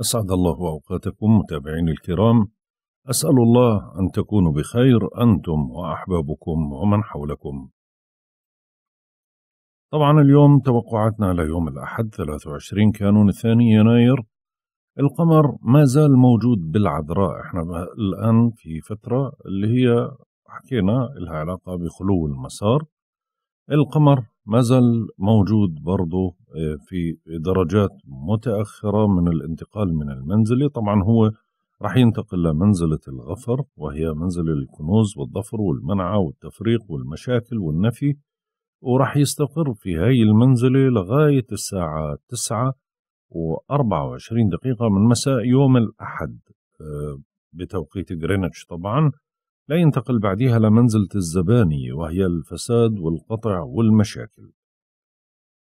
أسعد الله أوقاتكم متابعين الكرام أسأل الله أن تكونوا بخير أنتم وأحبابكم ومن حولكم طبعا اليوم توقعاتنا على يوم الأحد 23 كانون الثاني يناير القمر ما زال موجود بالعذراء احنا الآن في فترة اللي هي حكينا لها علاقة بخلو المسار القمر ما زال موجود برضه آه، في درجات متأخرة من الانتقال من المنزلة طبعا هو راح ينتقل لمنزلة الغفر وهي منزل الكنوز والظفر والمنعة والتفريق والمشاكل والنفي وراح يستقر في هاي المنزلة لغاية الساعة 9 و24 دقيقة من مساء يوم الأحد آه، بتوقيت جرينتش طبعا لا ينتقل بعدها لمنزلة الزباني وهي الفساد والقطع والمشاكل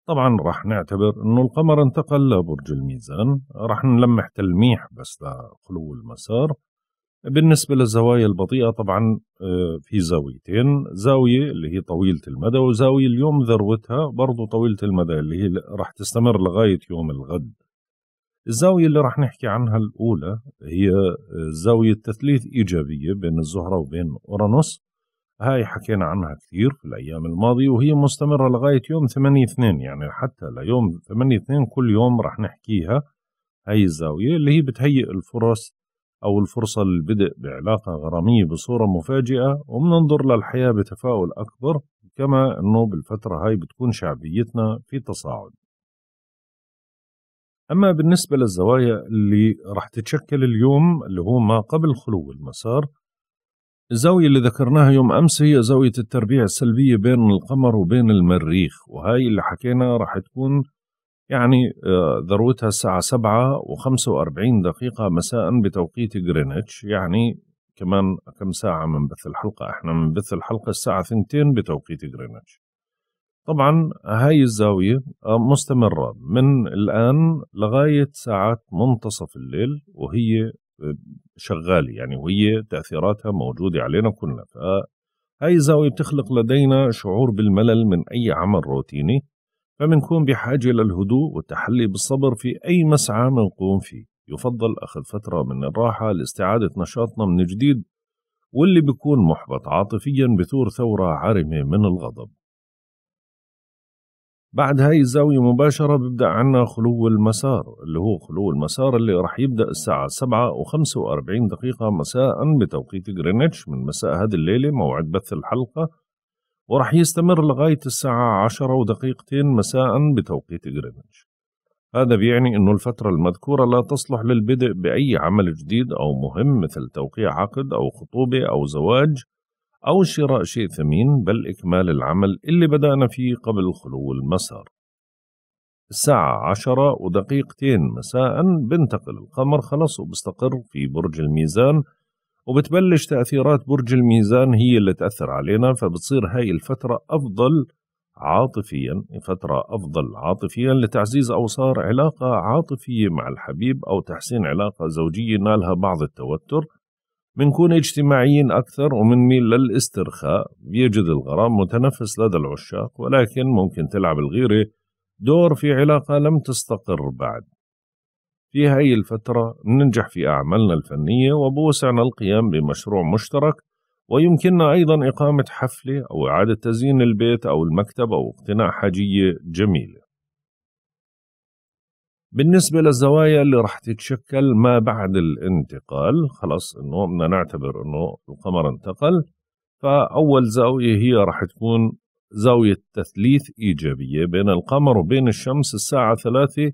طبعا رح نعتبر انه القمر انتقل لبرج الميزان رح نلمح تلميح بس لخلو المسار بالنسبة للزوايا البطيئة طبعا آه، في زاويتين زاوية اللي هي طويلة المدى وزاوية اليوم ذروتها برضو طويلة المدى اللي هي رح تستمر لغاية يوم الغد الزاوية اللي راح نحكي عنها الأولى هي آه، زاوية تثليث إيجابية بين الزهرة وبين أورانوس هاي حكينا عنها كثير في الأيام الماضية وهي مستمرة لغاية يوم 8 اثنين يعني حتى ليوم 8 اثنين كل يوم راح نحكيها هاي الزاوية اللي هي بتهيئ الفرص أو الفرصة للبدء بعلاقة غرامية بصورة مفاجئة وبننظر للحياة بتفاؤل أكبر كما أنه بالفترة هاي بتكون شعبيتنا في تصاعد أما بالنسبة للزوايا اللي راح تتشكل اليوم اللي هو ما قبل خلو المسار الزاوية اللي ذكرناها يوم أمس هي زاوية التربيع السلبية بين القمر وبين المريخ وهاي اللي حكينا راح تكون يعني آه، ذروتها الساعة سبعة وخمسة وأربعين دقيقة مساء بتوقيت جرينتش يعني كمان كم ساعة من بث الحلقة احنا من بث الحلقة الساعة ثنتين بتوقيت جرينتش طبعا هاي الزاوية آه، مستمرة من الآن لغاية ساعات منتصف الليل وهي آه، شغالة يعني وهي تأثيراتها موجودة علينا كلنا فهاي الزاوية بتخلق لدينا شعور بالملل من أي عمل روتيني فبنكون بحاجة للهدوء والتحلي بالصبر في أي مسعى منقوم فيه يفضل أخذ فترة من الراحة لاستعادة نشاطنا من جديد واللي بيكون محبط عاطفيا بثور ثورة عارمة من الغضب بعد هاي الزاوية مباشرة بيبدأ عنا خلو المسار اللي هو خلو المسار اللي رح يبدأ الساعة سبعة وخمسة وأربعين دقيقة مساء بتوقيت جرينتش من مساء هذه الليلة موعد بث الحلقة ورح يستمر لغاية الساعة عشرة ودقيقتين مساء بتوقيت جرينتش هذا بيعني أنه الفترة المذكورة لا تصلح للبدء بأي عمل جديد أو مهم مثل توقيع عقد أو خطوبة أو زواج أو شراء شيء ثمين بل إكمال العمل اللي بدأنا فيه قبل خلو المسار الساعة عشرة ودقيقتين مساء بنتقل القمر خلص وبستقر في برج الميزان وبتبلش تأثيرات برج الميزان هي اللي تأثر علينا فبتصير هاي الفترة أفضل عاطفيا فترة أفضل عاطفيا لتعزيز أوصار علاقة عاطفية مع الحبيب أو تحسين علاقة زوجية نالها بعض التوتر بنكون اجتماعيين أكثر ومنميل للاسترخاء بيجد الغرام متنفس لدى العشاق ولكن ممكن تلعب الغيرة دور في علاقة لم تستقر بعد في هاي الفترة ننجح في أعمالنا الفنية وبوسعنا القيام بمشروع مشترك ويمكننا أيضا إقامة حفلة أو إعادة تزيين البيت أو المكتب أو اقتناء حاجية جميلة بالنسبة للزوايا اللي رح تتشكل ما بعد الانتقال خلاص انه بدنا نعتبر انه القمر انتقل فأول زاوية هي رح تكون زاوية تثليث إيجابية بين القمر وبين الشمس الساعة 3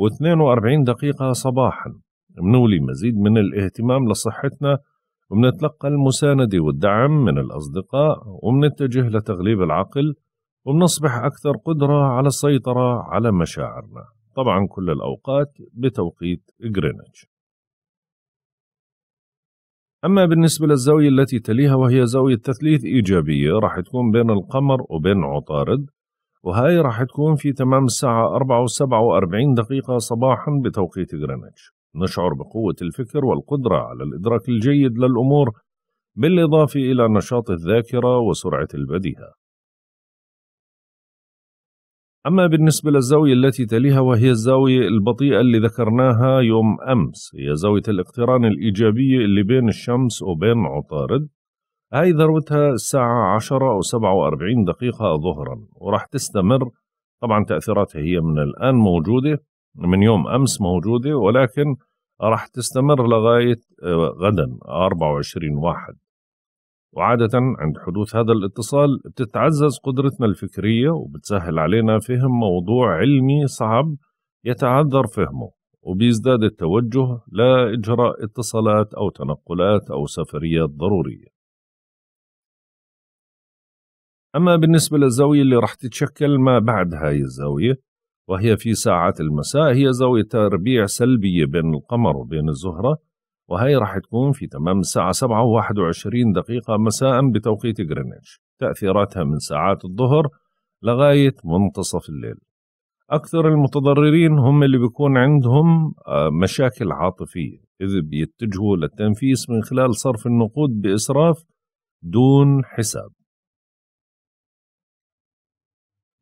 و42 دقيقة صباحا بنولي مزيد من الاهتمام لصحتنا وبنتلقى المساندة والدعم من الأصدقاء وبنتجه لتغليب العقل وبنصبح أكثر قدرة على السيطرة على مشاعرنا طبعا كل الأوقات بتوقيت جرينتش أما بالنسبة للزاوية التي تليها وهي زاوية تثليث إيجابية راح تكون بين القمر وبين عطارد وهاي راح تكون في تمام الساعة 4 و47 دقيقة صباحا بتوقيت جرينتش نشعر بقوة الفكر والقدرة على الإدراك الجيد للأمور بالإضافة إلى نشاط الذاكرة وسرعة البديهة أما بالنسبة للزاوية التي تليها وهي الزاوية البطيئة اللي ذكرناها يوم أمس هي زاوية الاقتران الإيجابية اللي بين الشمس وبين عطارد هاي ذروتها الساعة 10 أو 47 دقيقة ظهرا وراح تستمر طبعا تأثيراتها هي من الآن موجودة من يوم أمس موجودة ولكن راح تستمر لغاية آه، غدا 24 واحد وعادة عند حدوث هذا الاتصال بتتعزز قدرتنا الفكرية وبتسهل علينا فهم موضوع علمي صعب يتعذر فهمه وبيزداد التوجه لإجراء اتصالات أو تنقلات أو سفريات ضرورية أما بالنسبة للزاوية اللي راح تتشكل ما بعد هاي الزاوية وهي في ساعات المساء هي زاوية تربيع سلبية بين القمر وبين الزهرة وهي راح تكون في تمام الساعة 7 و21 دقيقة مساء بتوقيت غرينتش تأثيراتها من ساعات الظهر لغاية منتصف الليل أكثر المتضررين هم اللي بيكون عندهم آه، مشاكل عاطفية إذ بيتجهوا للتنفيس من خلال صرف النقود بإسراف دون حساب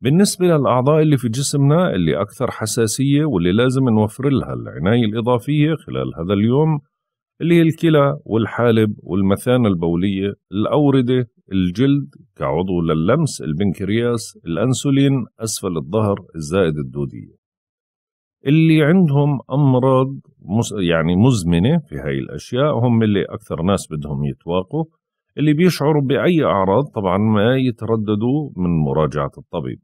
بالنسبة للأعضاء اللي في جسمنا اللي أكثر حساسية واللي لازم نوفر لها العناية الإضافية خلال هذا اليوم اللي هي الكلى والحالب والمثانة البولية الأوردة الجلد كعضو للمس البنكرياس الأنسولين أسفل الظهر الزائد الدودية اللي عندهم أمراض يعني مزمنة في هاي الأشياء هم اللي أكثر ناس بدهم يتواقوا اللي بيشعروا بأي أعراض طبعا ما يترددوا من مراجعة الطبيب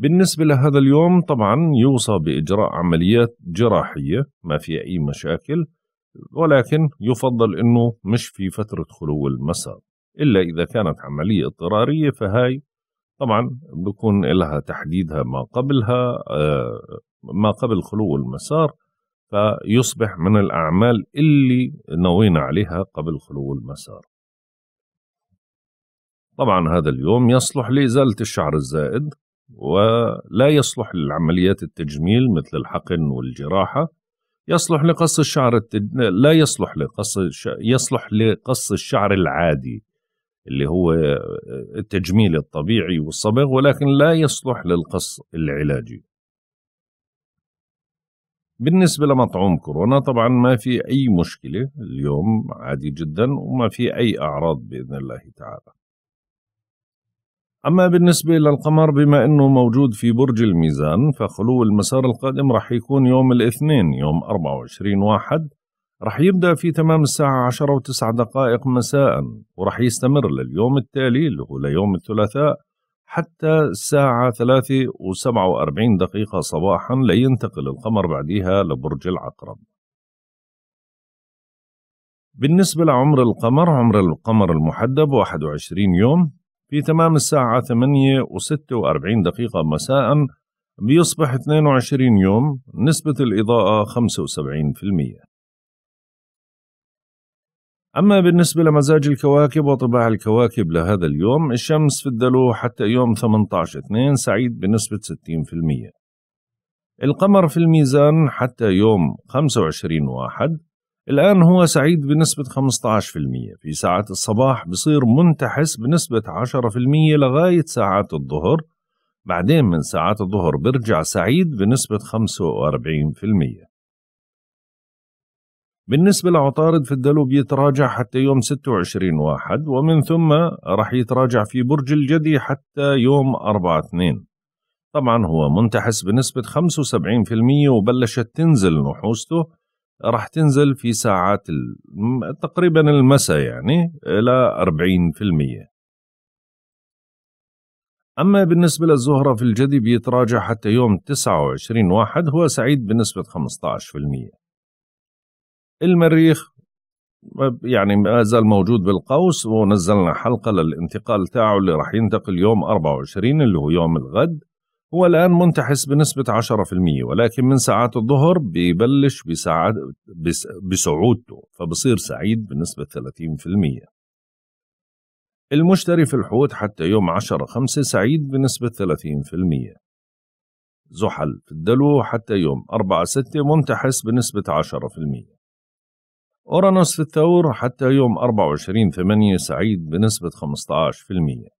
بالنسبة لهذا اليوم طبعا يوصى بإجراء عمليات جراحية ما في أي مشاكل ولكن يفضل أنه مش في فترة خلو المسار إلا إذا كانت عملية اضطرارية فهاي طبعا بكون لها تحديدها ما قبلها آه، ما قبل خلو المسار فيصبح من الأعمال اللي نوينا عليها قبل خلو المسار طبعا هذا اليوم يصلح لإزالة الشعر الزائد ولا يصلح للعمليات التجميل مثل الحقن والجراحة يصلح لقص الشعر التج... لا يصلح لقص الش... يصلح لقص الشعر العادي اللي هو التجميل الطبيعي والصبغ ولكن لا يصلح للقص العلاجي بالنسبة لمطعوم كورونا طبعا ما في أي مشكلة اليوم عادي جدا وما في أي أعراض بإذن الله تعالى أما بالنسبة للقمر بما أنه موجود في برج الميزان فخلو المسار القادم رح يكون يوم الاثنين يوم 24 واحد رح يبدأ في تمام الساعة 10 و دقائق مساء ورح يستمر لليوم التالي اللي هو ليوم الثلاثاء حتى الساعة 3 و47 دقيقة صباحا لينتقل القمر بعديها لبرج العقرب بالنسبة لعمر القمر عمر القمر المحدب 21 يوم في تمام الساعة 8 و46 دقيقة مساء بيصبح 22 يوم نسبة الإضاءة 75% أما بالنسبة لمزاج الكواكب وطباع الكواكب لهذا اليوم الشمس في الدلو حتى يوم 18/2 سعيد بنسبة 60% القمر في الميزان حتى يوم 25/1 الآن هو سعيد بنسبة 15% في ساعات الصباح بصير منتحس بنسبة 10% لغاية ساعات الظهر بعدين من ساعات الظهر برجع سعيد بنسبة 45% بالنسبة لعطارد في الدلو بيتراجع حتى يوم 26 واحد ومن ثم رح يتراجع في برج الجدي حتى يوم 4 2 طبعا هو منتحس بنسبة 75% وبلشت تنزل نحوسته راح تنزل في ساعات تقريبا المساء يعني إلى 40% أما بالنسبة للزهرة في الجدي بيتراجع حتى يوم 29 واحد هو سعيد بنسبة 15% المريخ يعني ما زال موجود بالقوس ونزلنا حلقة للانتقال تاعه اللي راح ينتقل يوم 24 اللي هو يوم الغد هو الآن منتحس بنسبة 10% ولكن من ساعات الظهر بيبلش بساعد بصعودته بسعودته فبصير سعيد بنسبة 30% المشتري في الحوت حتى يوم 10 5 سعيد بنسبة 30% زحل في الدلو حتى يوم 4 6 منتحس بنسبة 10% أورانوس في الثور حتى يوم 24 8 سعيد بنسبة 15%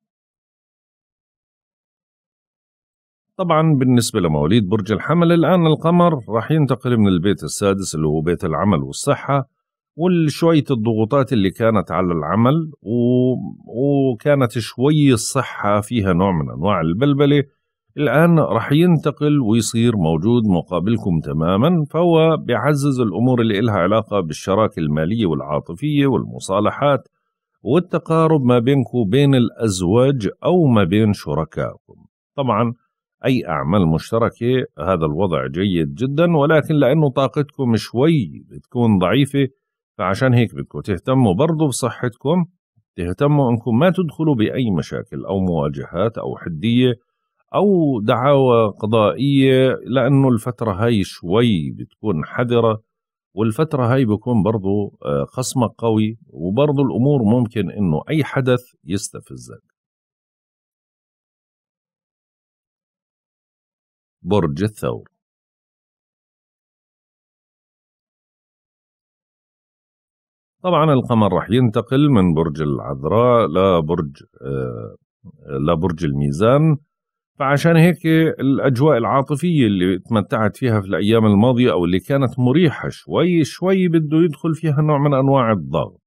طبعا بالنسبة لمواليد برج الحمل الآن القمر راح ينتقل من البيت السادس اللي هو بيت العمل والصحة وشوية الضغوطات اللي كانت على العمل و... وكانت شوي الصحة فيها نوع من أنواع البلبلة الآن راح ينتقل ويصير موجود مقابلكم تماما فهو بيعزز الأمور اللي إلها علاقة بالشراكة المالية والعاطفية والمصالحات والتقارب ما بينكم وبين الأزواج أو ما بين شركائكم طبعا أي أعمال مشتركة هذا الوضع جيد جدا ولكن لأنه طاقتكم شوي بتكون ضعيفة فعشان هيك بدكم تهتموا برضو بصحتكم تهتموا أنكم ما تدخلوا بأي مشاكل أو مواجهات أو حدية أو دعاوى قضائية لأنه الفترة هاي شوي بتكون حذرة والفترة هاي بكون برضو آه، خصمك قوي وبرضو الأمور ممكن أنه أي حدث يستفزك برج الثور طبعا القمر راح ينتقل من برج العذراء لبرج آه، لبرج الميزان فعشان هيك الأجواء العاطفية اللي تمتعت فيها في الأيام الماضية أو اللي كانت مريحة شوي شوي بده يدخل فيها نوع من أنواع الضغط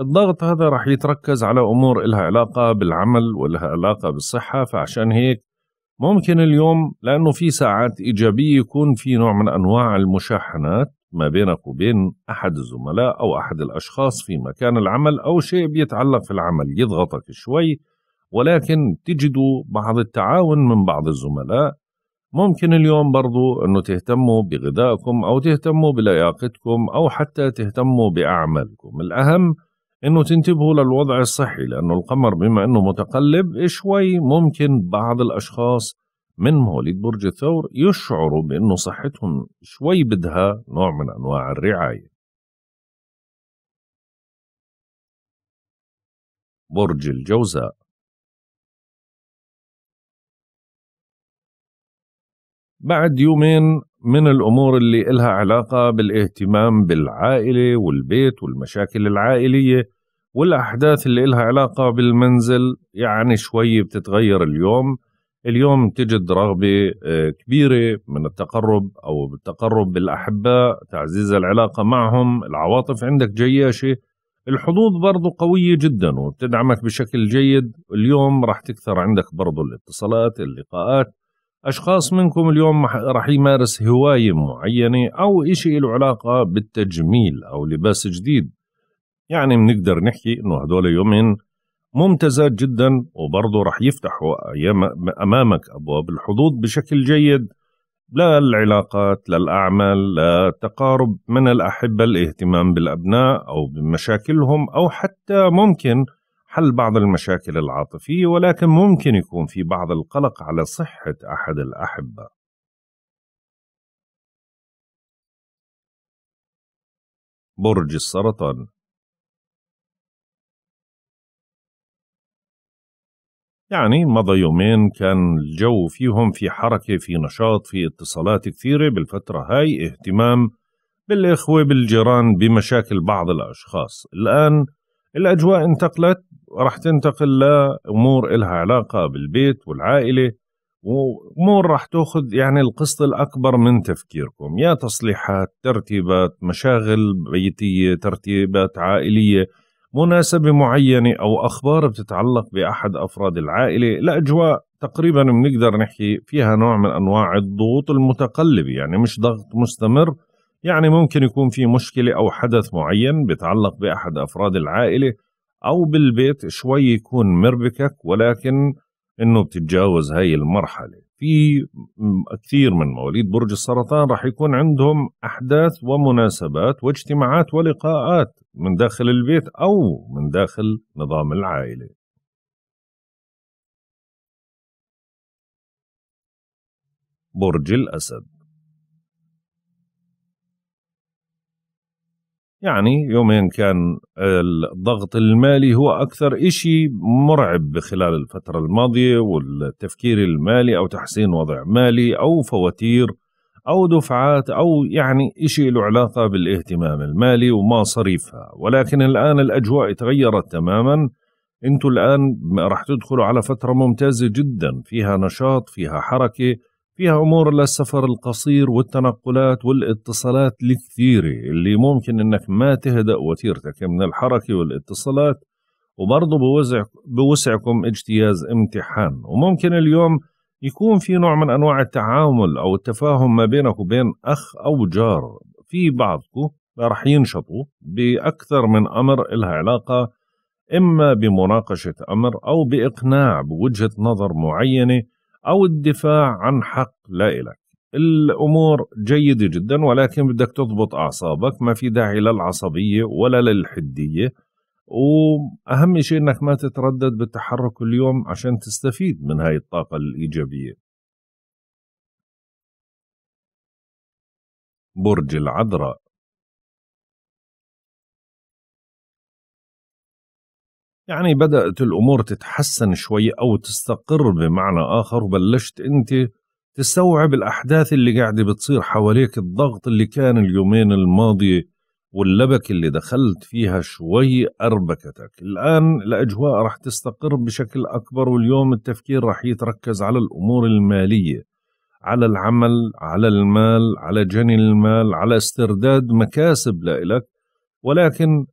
الضغط هذا راح يتركز على أمور إلها علاقة بالعمل ولها علاقة بالصحة فعشان هيك ممكن اليوم لأنه في ساعات إيجابية يكون في نوع من أنواع المشاحنات ما بينك وبين أحد الزملاء أو أحد الأشخاص في مكان العمل أو شيء بيتعلق في العمل يضغطك شوي ولكن تجدوا بعض التعاون من بعض الزملاء ممكن اليوم برضو أنه تهتموا بغذائكم أو تهتموا بلياقتكم أو حتى تهتموا بأعمالكم الأهم انه تنتبهوا للوضع الصحي لانه القمر بما انه متقلب شوي ممكن بعض الاشخاص من مواليد برج الثور يشعروا بانه صحتهم شوي بدها نوع من انواع الرعايه برج الجوزاء بعد يومين من الأمور اللي إلها علاقة بالاهتمام بالعائلة والبيت والمشاكل العائلية والأحداث اللي إلها علاقة بالمنزل يعني شوي بتتغير اليوم اليوم تجد رغبة آه، كبيرة من التقرب أو بالتقرب بالأحباء تعزيز العلاقة معهم العواطف عندك جياشة الحظوظ برضو قوية جدا وبتدعمك بشكل جيد اليوم راح تكثر عندك برضو الاتصالات اللقاءات أشخاص منكم اليوم راح يمارس هواية معينة أو إشي له علاقة بالتجميل أو لباس جديد يعني بنقدر نحكي إنه هدول يومين ممتازات جدا وبرضه راح يفتحوا أمامك أبواب الحظوظ بشكل جيد للعلاقات للأعمال لتقارب من الأحبة الاهتمام بالأبناء أو بمشاكلهم أو حتى ممكن حل بعض المشاكل العاطفية ولكن ممكن يكون في بعض القلق على صحة أحد الأحبة برج السرطان يعني مضى يومين كان الجو فيهم في حركة في نشاط في اتصالات كثيرة بالفترة هاي اهتمام بالإخوة بالجيران بمشاكل بعض الأشخاص الآن الأجواء انتقلت راح تنتقل لامور إلها علاقه بالبيت والعائله وامور راح تاخذ يعني القسط الاكبر من تفكيركم يا تصليحات ترتيبات مشاغل بيتيه ترتيبات عائليه مناسبه معينه او اخبار بتتعلق باحد افراد العائله لاجواء تقريبا بنقدر نحكي فيها نوع من انواع الضغوط المتقلبه يعني مش ضغط مستمر يعني ممكن يكون في مشكله او حدث معين بتعلق باحد افراد العائله او بالبيت شوي يكون مربكك ولكن انه بتتجاوز هاي المرحله في كثير من مواليد برج السرطان راح يكون عندهم احداث ومناسبات واجتماعات ولقاءات من داخل البيت او من داخل نظام العائله برج الاسد يعني يومين كان الضغط المالي هو أكثر إشي مرعب خلال الفترة الماضية والتفكير المالي أو تحسين وضع مالي أو فواتير أو دفعات أو يعني إشي له علاقة بالاهتمام المالي ومصاريفها ولكن الآن الأجواء تغيرت تماما أنتوا الآن راح تدخلوا على فترة ممتازة جدا فيها نشاط فيها حركة فيها امور للسفر القصير والتنقلات والاتصالات الكثيره اللي ممكن انك ما تهدأ وتيرتك من الحركه والاتصالات وبرضه بوزع بوسعكم اجتياز امتحان وممكن اليوم يكون في نوع من انواع التعامل او التفاهم ما بينك وبين اخ او جار في بعضكم رح ينشطوا باكثر من امر إلها علاقه اما بمناقشه امر او باقناع بوجهه نظر معينه أو الدفاع عن حق لا إلك الأمور جيدة جدا ولكن بدك تضبط أعصابك ما في داعي للعصبية ولا للحدية وأهم شيء أنك ما تتردد بالتحرك اليوم عشان تستفيد من هاي الطاقة الإيجابية برج العذراء يعني بدأت الأمور تتحسن شوي أو تستقر بمعنى آخر وبلشت أنت تستوعب الأحداث اللي قاعدة بتصير حواليك الضغط اللي كان اليومين الماضي واللبك اللي دخلت فيها شوي أربكتك الآن الأجواء رح تستقر بشكل أكبر واليوم التفكير رح يتركز على الأمور المالية على العمل على المال على جني المال على استرداد مكاسب لإلك ولكن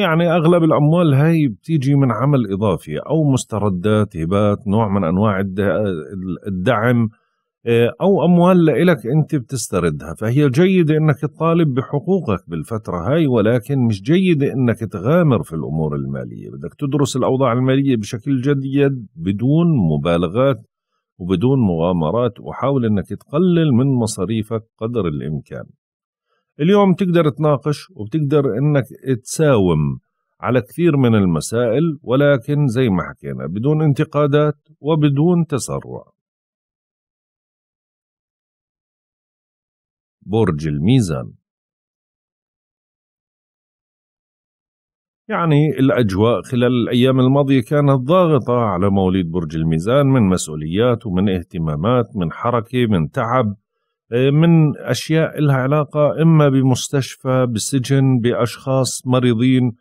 يعني اغلب الاموال هاي بتيجي من عمل اضافي او مستردات هبات نوع من انواع الدعم آه، او اموال لإلك انت بتستردها فهي جيده انك تطالب بحقوقك بالفتره هاي ولكن مش جيده انك تغامر في الامور الماليه بدك تدرس الاوضاع الماليه بشكل جيد بدون مبالغات وبدون مغامرات وحاول انك تقلل من مصاريفك قدر الامكان اليوم تقدر تناقش وبتقدر انك تساوم على كثير من المسائل ولكن زي ما حكينا بدون انتقادات وبدون تسرع برج الميزان يعني الأجواء خلال الأيام الماضية كانت ضاغطة على مواليد برج الميزان من مسؤوليات ومن اهتمامات من حركة من تعب من أشياء لها علاقة إما بمستشفى بسجن بأشخاص مريضين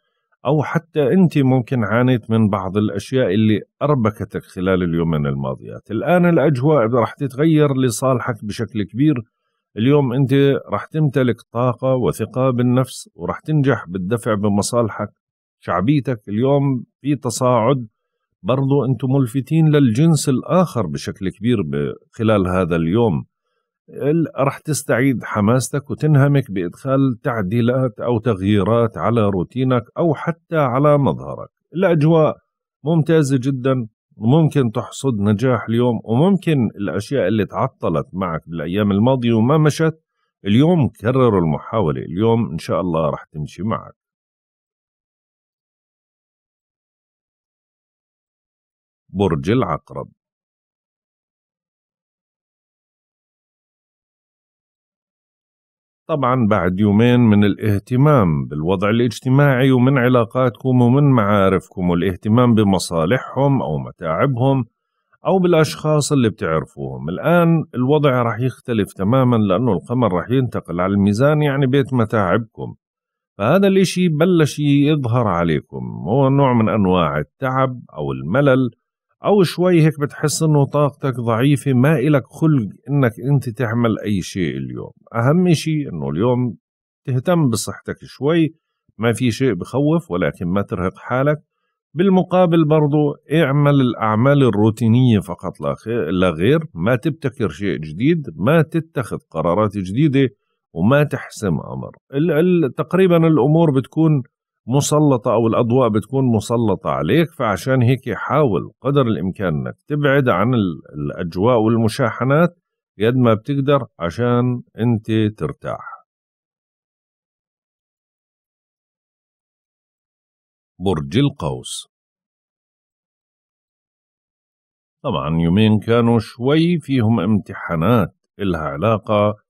أو حتى أنت ممكن عانيت من بعض الأشياء اللي أربكتك خلال اليومين الماضيات الآن الأجواء راح تتغير لصالحك بشكل كبير اليوم أنت راح تمتلك طاقة وثقة بالنفس وراح تنجح بالدفع بمصالحك شعبيتك اليوم في تصاعد برضو أنتم ملفتين للجنس الآخر بشكل كبير خلال هذا اليوم راح تستعيد حماستك وتنهمك بإدخال تعديلات أو تغييرات على روتينك أو حتى على مظهرك الأجواء ممتازة جدا ممكن تحصد نجاح اليوم وممكن الأشياء اللي تعطلت معك بالأيام الماضية وما مشت اليوم كرروا المحاولة اليوم إن شاء الله راح تمشي معك برج العقرب طبعا بعد يومين من الاهتمام بالوضع الاجتماعي ومن علاقاتكم ومن معارفكم والاهتمام بمصالحهم أو متاعبهم أو بالأشخاص اللي بتعرفوهم الآن الوضع رح يختلف تماما لأنه القمر رح ينتقل على الميزان يعني بيت متاعبكم فهذا الإشي بلش يظهر عليكم هو نوع من أنواع التعب أو الملل او شوي هيك بتحس انه طاقتك ضعيفه ما إلك خلق انك انت تعمل اي شيء اليوم اهم شيء انه اليوم تهتم بصحتك شوي ما في شيء بخوف ولكن ما ترهق حالك بالمقابل برضو اعمل الأعمال الروتينية فقط لا غير ما تبتكر شيء جديد ما تتخذ قرارات جديدة وما تحسم أمر تقريبا الأمور بتكون مسلطة أو الأضواء بتكون مسلطة عليك فعشان هيك حاول قدر الإمكان أنك تبعد عن الأجواء والمشاحنات قد ما بتقدر عشان أنت ترتاح برج القوس طبعا يومين كانوا شوي فيهم امتحانات إلها علاقة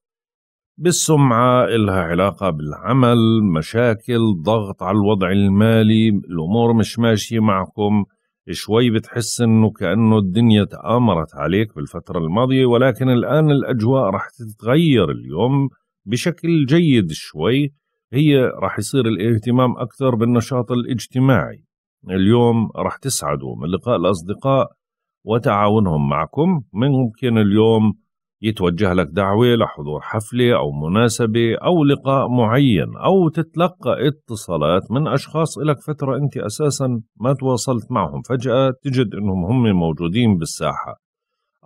بالسمعة إلها علاقة بالعمل مشاكل ضغط على الوضع المالي الأمور مش ماشية معكم شوي بتحس انه كانه الدنيا تآمرت عليك بالفترة الماضية ولكن الآن الأجواء رح تتغير اليوم بشكل جيد شوي هي رح يصير الاهتمام أكثر بالنشاط الاجتماعي اليوم رح تسعدوا من لقاء الأصدقاء وتعاونهم معكم ممكن اليوم يتوجه لك دعوة لحضور حفلة أو مناسبة أو لقاء معين أو تتلقى اتصالات من أشخاص لك فترة أنت أساسا ما تواصلت معهم فجأة تجد أنهم هم موجودين بالساحة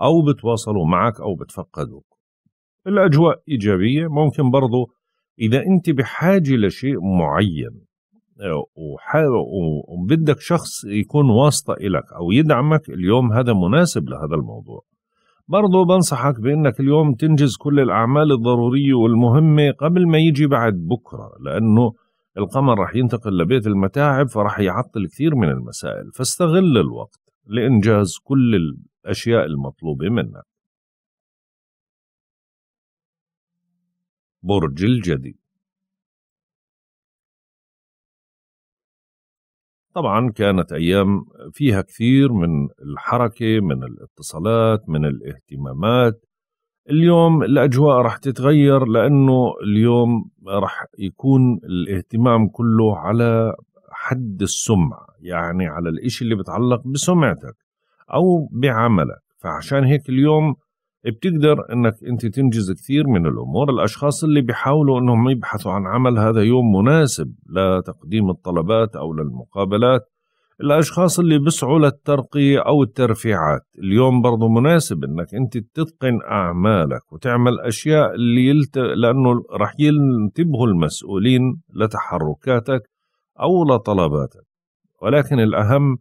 أو بتواصلوا معك أو بتفقدوك الأجواء إيجابية ممكن برضو إذا أنت بحاجة لشيء معين آه، وبدك شخص يكون واسطة إلك أو يدعمك اليوم هذا مناسب لهذا الموضوع برضو بنصحك بأنك اليوم تنجز كل الأعمال الضرورية والمهمة قبل ما يجي بعد بكرة لأنه القمر رح ينتقل لبيت المتاعب فرح يعطل كثير من المسائل فاستغل الوقت لإنجاز كل الأشياء المطلوبة منك برج الجدي طبعا كانت ايام فيها كثير من الحركه من الاتصالات من الاهتمامات اليوم الاجواء رح تتغير لانه اليوم رح يكون الاهتمام كله على حد السمعه يعني على الإشي اللي بتعلق بسمعتك او بعملك فعشان هيك اليوم بتقدر انك انت تنجز كثير من الامور الاشخاص اللي بيحاولوا انهم يبحثوا عن عمل هذا يوم مناسب لتقديم الطلبات او للمقابلات الاشخاص اللي بيسعوا للترقية او الترفيعات اليوم برضه مناسب انك انت تتقن اعمالك وتعمل اشياء اللي يلت... لانه رح ينتبهوا المسؤولين لتحركاتك او لطلباتك ولكن الاهم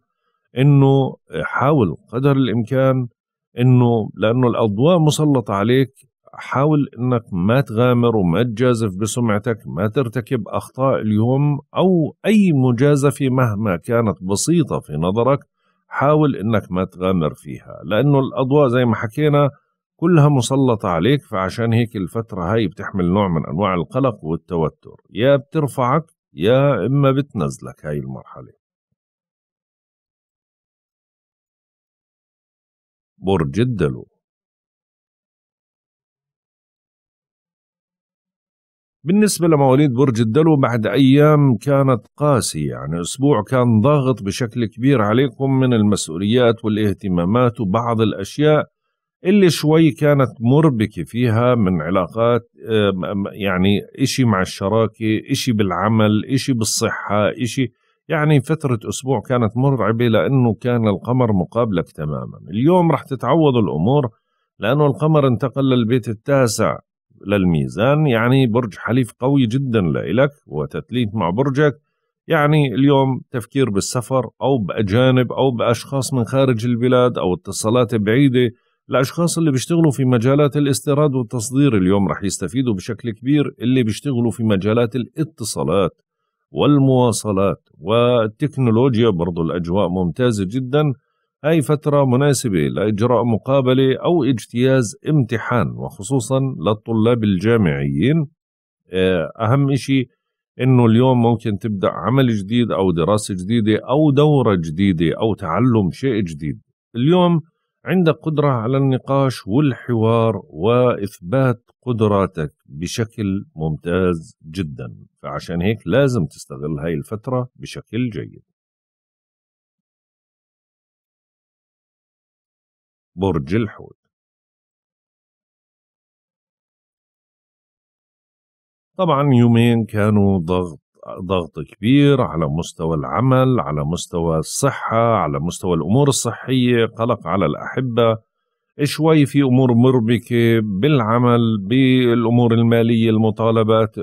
انه حاول قدر الامكان انه لانه الاضواء مسلطه عليك حاول انك ما تغامر وما تجازف بسمعتك ما ترتكب اخطاء اليوم او اي مجازفه مهما كانت بسيطه في نظرك حاول انك ما تغامر فيها لانه الاضواء زي ما حكينا كلها مسلطة عليك فعشان هيك الفترة هاي بتحمل نوع من أنواع القلق والتوتر يا بترفعك يا إما بتنزلك هاي المرحلة برج الدلو بالنسبة لمواليد برج الدلو بعد أيام كانت قاسية يعني أسبوع كان ضاغط بشكل كبير عليكم من المسؤوليات والاهتمامات وبعض الأشياء اللي شوي كانت مربكة فيها من علاقات آه، يعني إشي مع الشراكة إشي بالعمل إشي بالصحة إشي يعني فترة أسبوع كانت مرعبة لأنه كان القمر مقابلك تماما اليوم رح تتعوض الأمور لأنه القمر انتقل للبيت التاسع للميزان يعني برج حليف قوي جدا لإلك وتتليف مع برجك يعني اليوم تفكير بالسفر أو بأجانب أو بأشخاص من خارج البلاد أو اتصالات بعيدة الأشخاص اللي بيشتغلوا في مجالات الاستيراد والتصدير اليوم رح يستفيدوا بشكل كبير اللي بيشتغلوا في مجالات الاتصالات والمواصلات والتكنولوجيا برضو الأجواء ممتازة جدا أي فترة مناسبة لإجراء مقابلة أو اجتياز امتحان وخصوصا للطلاب الجامعيين آه، أهم إشي إنه اليوم ممكن تبدأ عمل جديد أو دراسة جديدة أو دورة جديدة أو تعلم شيء جديد اليوم عندك قدرة على النقاش والحوار وإثبات قدراتك بشكل ممتاز جدا فعشان هيك لازم تستغل هاي الفترة بشكل جيد برج الحوت طبعا يومين كانوا ضغط ضغط كبير على مستوى العمل على مستوى الصحة على مستوى الأمور الصحية قلق على الأحبة شوي في أمور مربكة بالعمل بالأمور المالية المطالبات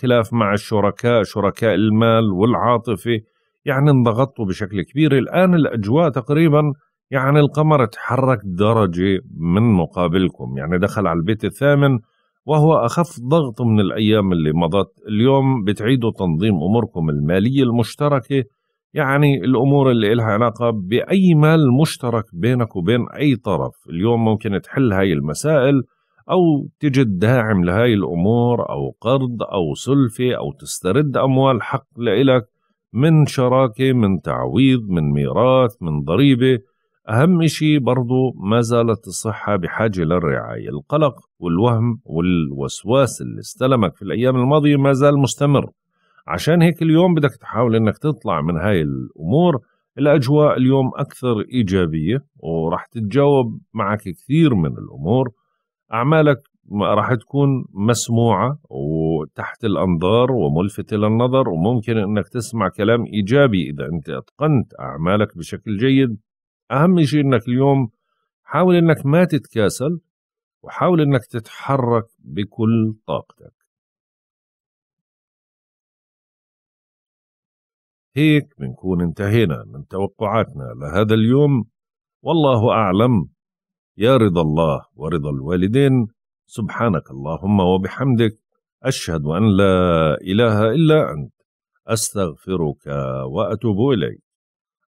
خلاف مع الشركاء شركاء المال والعاطفة يعني انضغطوا بشكل كبير الآن الأجواء تقريبا يعني القمر تحرك درجة من مقابلكم يعني دخل على البيت الثامن وهو أخف ضغط من الأيام اللي مضت اليوم بتعيدوا تنظيم أموركم المالية المشتركة يعني الأمور اللي إلها علاقة بأي مال مشترك بينك وبين أي طرف اليوم ممكن تحل هاي المسائل أو تجد داعم لهاي الأمور أو قرض أو سلفة أو تسترد أموال حق لإلك من شراكة من تعويض من ميراث من ضريبة أهم شيء برضو ما زالت الصحة بحاجة للرعاية القلق والوهم والوسواس اللي استلمك في الأيام الماضية ما زال مستمر عشان هيك اليوم بدك تحاول أنك تطلع من هاي الأمور الأجواء اليوم أكثر إيجابية وراح تتجاوب معك كثير من الأمور أعمالك راح تكون مسموعة وتحت الأنظار وملفتة للنظر وممكن أنك تسمع كلام إيجابي إذا أنت أتقنت أعمالك بشكل جيد اهم شيء انك اليوم حاول انك ما تتكاسل وحاول انك تتحرك بكل طاقتك هيك بنكون انتهينا من توقعاتنا لهذا اليوم والله اعلم يا رضا الله ورضا الوالدين سبحانك اللهم وبحمدك اشهد ان لا اله الا انت استغفرك واتوب اليك